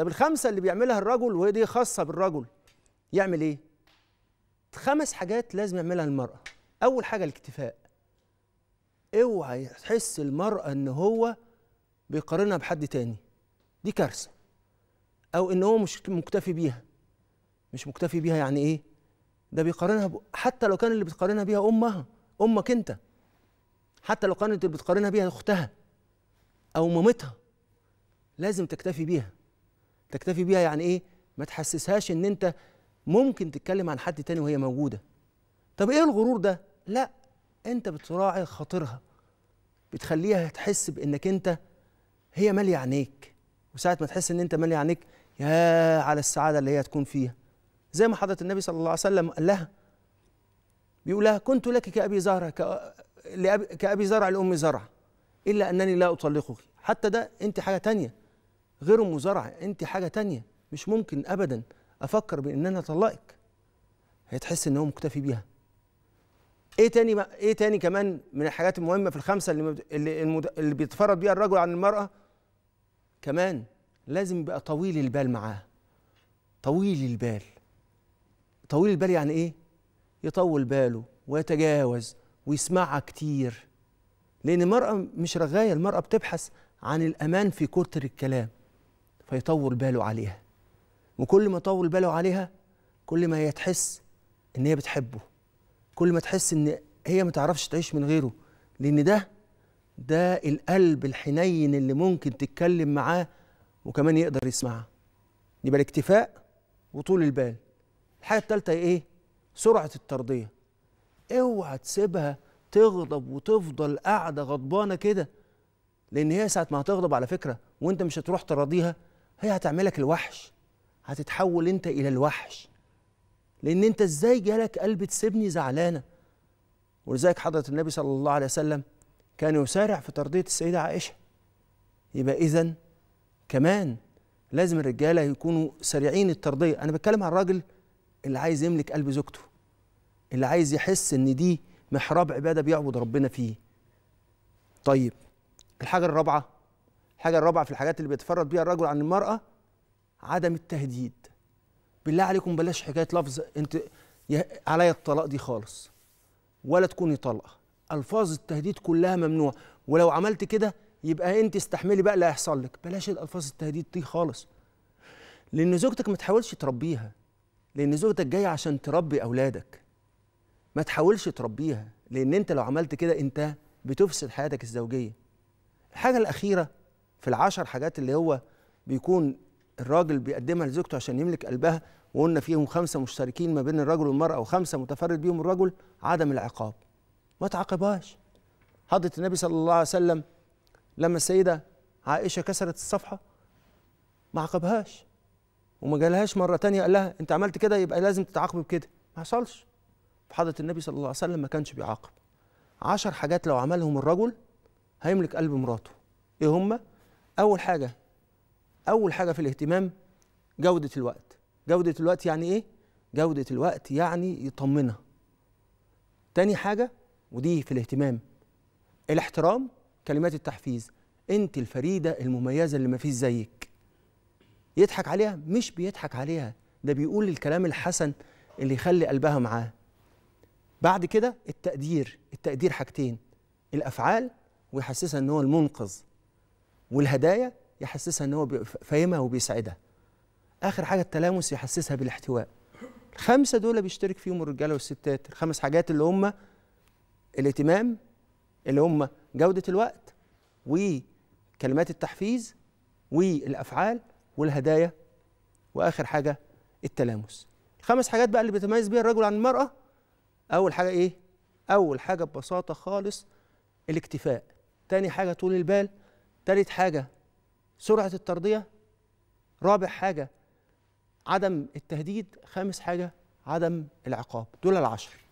طب الخمسه اللي بيعملها الرجل ودي خاصه بالرجل يعمل ايه خمس حاجات لازم يعملها المراه اول حاجه الاكتفاء اوعى تحس المراه ان هو بيقارنها بحد تاني دي كارثه او ان هو مش مكتفي بيها مش مكتفي بيها يعني ايه ده بيقارنها ب... حتى لو كان اللي بتقارنها بيها امها امك انت حتى لو كانت اللي بتقارنها بيها اختها او مامتها لازم تكتفي بيها تكتفي بيها يعني ايه ما تحسسهاش ان انت ممكن تتكلم عن حد تاني وهي موجوده طب ايه الغرور ده لا انت بتراعي خاطرها بتخليها تحس بانك انت هي ماليه عينيك وساعه ما تحس ان انت ماليه عينيك يا على السعاده اللي هي تكون فيها زي ما حضرة النبي صلى الله عليه وسلم قال لها بيقول لها كنت لك كأبي زهرة كأبي, كأبي زرع لأم زرع إلا أنني لا أطلقك حتى ده أنت حاجة تانية غير المزارعة انت حاجه تانية مش ممكن ابدا افكر بان انا اطلقك هي تحس ان هو مكتفي بيها ايه تاني بقى ايه تاني كمان من الحاجات المهمه في الخمسه اللي اللي, المد... اللي بيتفرد بيها الرجل عن المراه كمان لازم يبقى طويل البال معاه طويل البال طويل البال يعني ايه يطول باله ويتجاوز ويسمعها كتير لان المراه مش رغايه المراه بتبحث عن الامان في كتر الكلام فيطول باله عليها وكل ما يطول باله عليها كل ما هي تحس ان هي بتحبه كل ما تحس ان هي ما تعرفش تعيش من غيره لان ده ده القلب الحنين اللي ممكن تتكلم معاه وكمان يقدر يسمعها يبقى الاكتفاء وطول البال الحاجه الثالثه ايه سرعه الترضيه اوعى تسيبها تغضب وتفضل قاعده غضبانه كده لان هي ساعه ما هتغضب على فكره وانت مش هتروح تراضيها هي هتعملك الوحش هتتحول انت الى الوحش لان انت ازاي جالك قلب تسيبني زعلانه ولذلك حضره النبي صلى الله عليه وسلم كان يسارع في ترضيه السيده عائشه يبقى اذا كمان لازم الرجاله يكونوا سريعين الترضيه انا بتكلم عن الراجل اللي عايز يملك قلب زوجته اللي عايز يحس ان دي محراب عباده بيعبد ربنا فيه طيب الحاجه الرابعه الحاجه الرابعه في الحاجات اللي بيتفرد بيها الرجل عن المراه عدم التهديد بالله عليكم بلاش حكايه لفظ انت عليا الطلاق دي خالص ولا تكوني طلقه الفاظ التهديد كلها ممنوع ولو عملت كده يبقى انت استحملي بقى اللي هيحصل لك بلاش الالفاظ التهديد دي خالص لان زوجتك ما تحاولش تربيها لان زوجتك جايه عشان تربي اولادك ما تحاولش تربيها لان انت لو عملت كده انت بتفسد حياتك الزوجيه الحاجه الاخيره في العشر حاجات اللي هو بيكون الراجل بيقدمها لزوجته عشان يملك قلبها وقلنا فيهم خمسه مشتركين ما بين الرجل والمراه وخمسه متفرد بيهم الرجل عدم العقاب ما تعاقبهاش حضرة النبي صلى الله عليه وسلم لما السيدة عائشة كسرت الصفحة ما عاقبهاش وما جالهاش مرة تانية قال لها أنت عملت كده يبقى لازم تتعاقبي بكده ما حصلش حضرة النبي صلى الله عليه وسلم ما كانش بيعاقب عشر حاجات لو عملهم الرجل هيملك قلب مراته إيه هما؟ اول حاجه اول حاجه في الاهتمام جوده الوقت جوده الوقت يعني ايه جوده الوقت يعني يطمنها تاني حاجه ودي في الاهتمام الاحترام كلمات التحفيز انت الفريده المميزه اللي ما فيش زيك يضحك عليها مش بيضحك عليها ده بيقول الكلام الحسن اللي يخلي قلبها معاه بعد كده التقدير التقدير حاجتين الافعال ويحسسها ان هو المنقذ والهدايا يحسسها ان هو فاهمها وبيسعدها اخر حاجه التلامس يحسسها بالاحتواء الخمسه دول بيشترك فيهم الرجاله والستات الخمس حاجات اللي هم الاهتمام اللي هم جوده الوقت وكلمات التحفيز والافعال والهدايا واخر حاجه التلامس الخمس حاجات بقى اللي بيتميز بيها الرجل عن المراه اول حاجه ايه اول حاجه ببساطه خالص الاكتفاء تاني حاجه طول البال تالت حاجة سرعة الترضية رابع حاجة عدم التهديد خامس حاجة عدم العقاب دول العشر